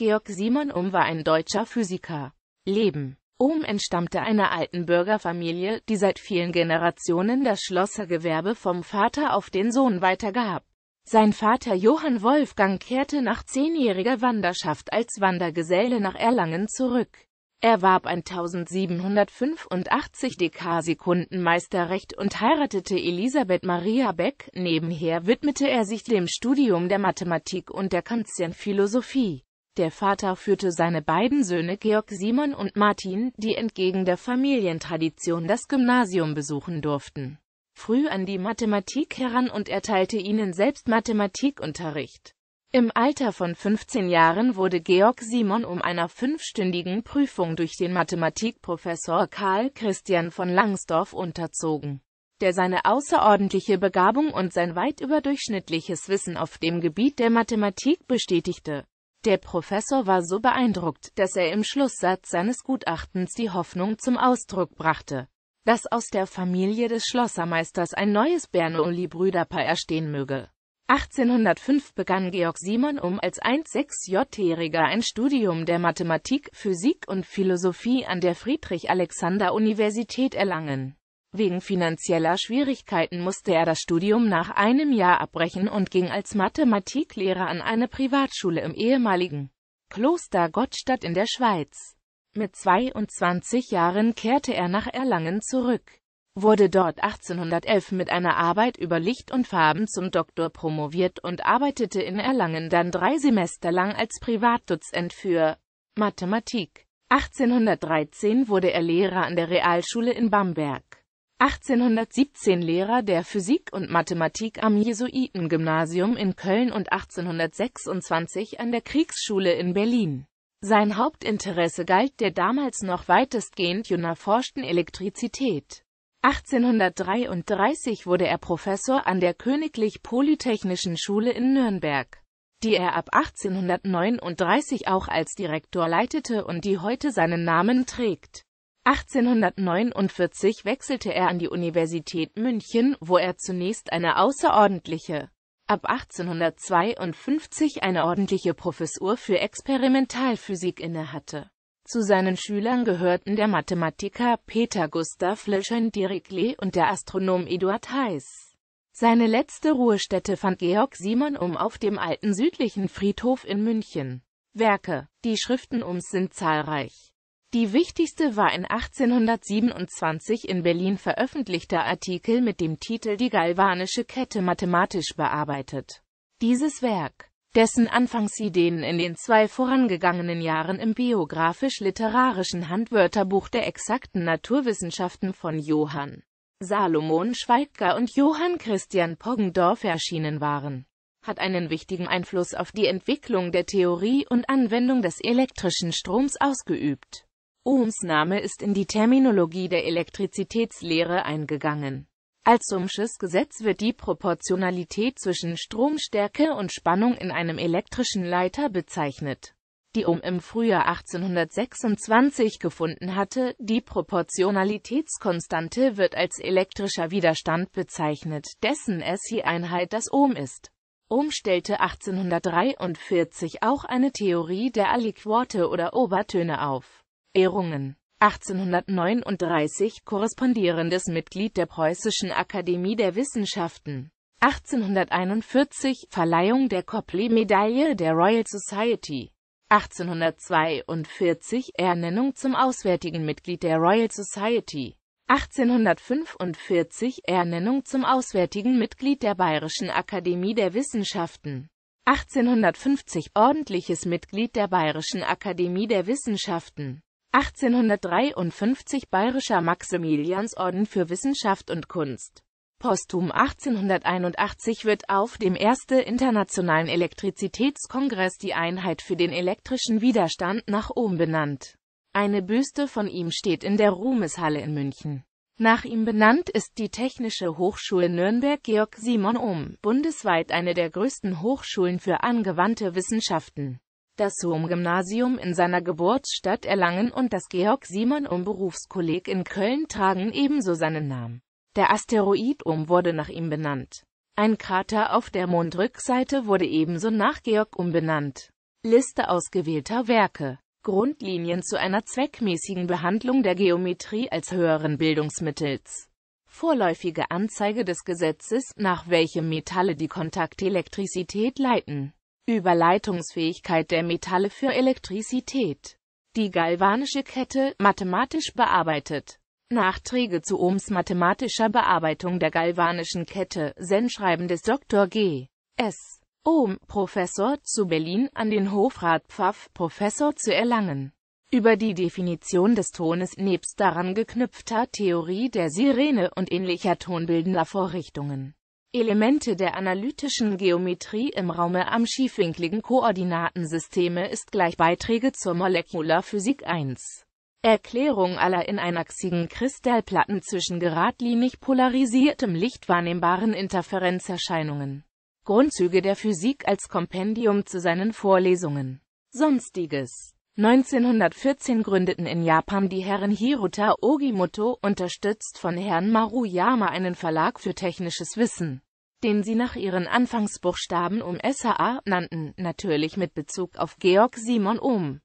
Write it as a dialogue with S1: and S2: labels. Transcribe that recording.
S1: Georg Simon Ohm war ein deutscher Physiker. Leben Ohm entstammte einer alten Bürgerfamilie, die seit vielen Generationen das Schlossergewerbe vom Vater auf den Sohn weitergab. Sein Vater Johann Wolfgang kehrte nach zehnjähriger Wanderschaft als Wandergeselle nach Erlangen zurück. Er warb 1785 DK-Sekundenmeisterrecht und heiratete Elisabeth Maria Beck, nebenher widmete er sich dem Studium der Mathematik und der Kantschen der Vater führte seine beiden Söhne Georg Simon und Martin, die entgegen der Familientradition das Gymnasium besuchen durften, früh an die Mathematik heran und erteilte ihnen selbst Mathematikunterricht. Im Alter von 15 Jahren wurde Georg Simon um einer fünfstündigen Prüfung durch den Mathematikprofessor Karl Christian von Langsdorff unterzogen, der seine außerordentliche Begabung und sein weit überdurchschnittliches Wissen auf dem Gebiet der Mathematik bestätigte. Der Professor war so beeindruckt, dass er im Schlusssatz seines Gutachtens die Hoffnung zum Ausdruck brachte, dass aus der Familie des Schlossermeisters ein neues Bernoulli-Brüderpaar erstehen möge. 1805 begann Georg Simon um als 1,6-Jähriger ein Studium der Mathematik, Physik und Philosophie an der Friedrich-Alexander-Universität Erlangen. Wegen finanzieller Schwierigkeiten musste er das Studium nach einem Jahr abbrechen und ging als Mathematiklehrer an eine Privatschule im ehemaligen Kloster Gottstadt in der Schweiz. Mit 22 Jahren kehrte er nach Erlangen zurück, wurde dort 1811 mit einer Arbeit über Licht und Farben zum Doktor promoviert und arbeitete in Erlangen dann drei Semester lang als Privatdozent für Mathematik. 1813 wurde er Lehrer an der Realschule in Bamberg. 1817 Lehrer der Physik und Mathematik am Jesuitengymnasium in Köln und 1826 an der Kriegsschule in Berlin. Sein Hauptinteresse galt der damals noch weitestgehend unerforschten Elektrizität. 1833 wurde er Professor an der Königlich Polytechnischen Schule in Nürnberg, die er ab 1839 auch als Direktor leitete und die heute seinen Namen trägt 1849 wechselte er an die Universität München, wo er zunächst eine außerordentliche, ab 1852 eine ordentliche Professur für Experimentalphysik innehatte. Zu seinen Schülern gehörten der Mathematiker Peter Gustav Lejeune Dirichlet und der Astronom Eduard Heiss. Seine letzte Ruhestätte fand Georg Simon um auf dem alten südlichen Friedhof in München. Werke Die Schriften ums sind zahlreich. Die wichtigste war ein 1827 in Berlin veröffentlichter Artikel mit dem Titel Die galvanische Kette mathematisch bearbeitet. Dieses Werk, dessen Anfangsideen in den zwei vorangegangenen Jahren im biografisch-literarischen Handwörterbuch der exakten Naturwissenschaften von Johann Salomon Schweitger und Johann Christian Poggendorf erschienen waren, hat einen wichtigen Einfluss auf die Entwicklung der Theorie und Anwendung des elektrischen Stroms ausgeübt Ohms Name ist in die Terminologie der Elektrizitätslehre eingegangen. Als Ohmsches Gesetz wird die Proportionalität zwischen Stromstärke und Spannung in einem elektrischen Leiter bezeichnet. Die Ohm im Frühjahr 1826 gefunden hatte, die Proportionalitätskonstante wird als elektrischer Widerstand bezeichnet, dessen SI-Einheit das Ohm ist. Ohm stellte 1843 auch eine Theorie der Aliquote oder Obertöne auf Ehrungen 1839 korrespondierendes Mitglied der Preußischen Akademie der Wissenschaften 1841 Verleihung der Copley-Medaille der Royal Society 1842 Ernennung zum auswärtigen Mitglied der Royal Society 1845 Ernennung zum auswärtigen Mitglied der Bayerischen Akademie der Wissenschaften 1850 Ordentliches Mitglied der Bayerischen Akademie der Wissenschaften 1853 Bayerischer Maximiliansorden für Wissenschaft und Kunst. Postum 1881 wird auf dem Ersten Internationalen Elektrizitätskongress die Einheit für den elektrischen Widerstand nach Ohm benannt. Eine Büste von ihm steht in der Ruhmeshalle in München. Nach ihm benannt ist die Technische Hochschule Nürnberg Georg Simon Ohm, bundesweit eine der größten Hochschulen für angewandte Wissenschaften das Sohm-Gymnasium in seiner Geburtsstadt Erlangen und das georg simon um berufskolleg in Köln tragen ebenso seinen Namen. Der Asteroid um wurde nach ihm benannt. Ein Krater auf der Mondrückseite wurde ebenso nach Georg umbenannt. Liste ausgewählter Werke Grundlinien zu einer zweckmäßigen Behandlung der Geometrie als höheren Bildungsmittels Vorläufige Anzeige des Gesetzes, nach welchem Metalle die Kontaktelektrizität leiten Überleitungsfähigkeit der Metalle für Elektrizität. Die galvanische Kette, mathematisch bearbeitet. Nachträge zu Ohms mathematischer Bearbeitung der galvanischen Kette, Sendschreiben des Dr. G. S. Ohm, Professor zu Berlin an den Hofrat Pfaff, Professor zu Erlangen. Über die Definition des Tones nebst daran geknüpfter Theorie der Sirene und ähnlicher tonbildender Vorrichtungen. Elemente der analytischen Geometrie im Raume am schiefwinkligen Koordinatensysteme ist gleich Beiträge zur Molekularphysik 1. Erklärung aller in einachsigen Kristallplatten zwischen geradlinig polarisiertem Licht wahrnehmbaren Interferenzerscheinungen. Grundzüge der Physik als Kompendium zu seinen Vorlesungen. Sonstiges 1914 gründeten in Japan die Herren Hiruta Ogimoto, unterstützt von Herrn Maruyama, einen Verlag für technisches Wissen, den sie nach ihren Anfangsbuchstaben um SAA nannten, natürlich mit Bezug auf Georg Simon Ohm.